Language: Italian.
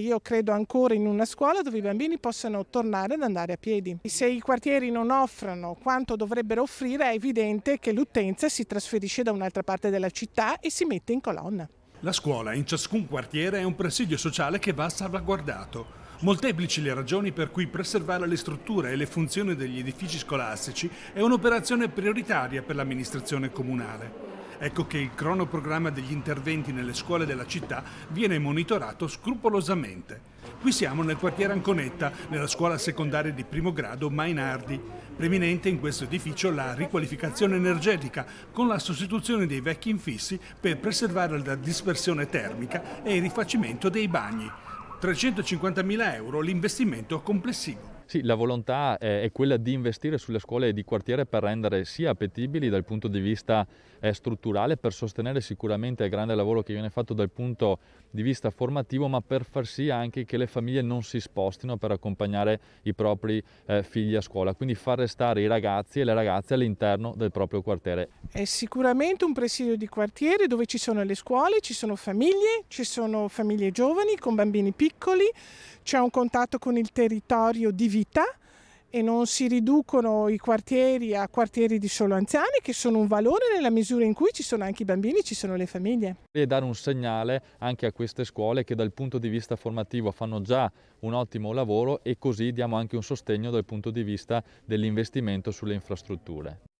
Io credo ancora in una scuola dove i bambini possano tornare ad andare a piedi. Se i quartieri non offrono quanto dovrebbero offrire è evidente che l'utenza si trasferisce da un'altra parte della città e si mette in colonna. La scuola in ciascun quartiere è un presidio sociale che va salvaguardato. Molteplici le ragioni per cui preservare le strutture e le funzioni degli edifici scolastici è un'operazione prioritaria per l'amministrazione comunale. Ecco che il cronoprogramma degli interventi nelle scuole della città viene monitorato scrupolosamente. Qui siamo nel quartiere Anconetta, nella scuola secondaria di primo grado Mainardi. Preminente in questo edificio la riqualificazione energetica, con la sostituzione dei vecchi infissi per preservare la dispersione termica e il rifacimento dei bagni. 350.000 euro l'investimento complessivo. Sì, la volontà eh, è quella di investire sulle scuole di quartiere per rendere sia appetibili dal punto di vista eh, strutturale, per sostenere sicuramente il grande lavoro che viene fatto dal punto di vista formativo, ma per far sì anche che le famiglie non si spostino per accompagnare i propri eh, figli a scuola, quindi far restare i ragazzi e le ragazze all'interno del proprio quartiere. È sicuramente un presidio di quartiere dove ci sono le scuole, ci sono famiglie, ci sono famiglie giovani con bambini piccoli, c'è un contatto con il territorio diviso vita e non si riducono i quartieri a quartieri di solo anziani che sono un valore nella misura in cui ci sono anche i bambini, ci sono le famiglie. E dare un segnale anche a queste scuole che dal punto di vista formativo fanno già un ottimo lavoro e così diamo anche un sostegno dal punto di vista dell'investimento sulle infrastrutture.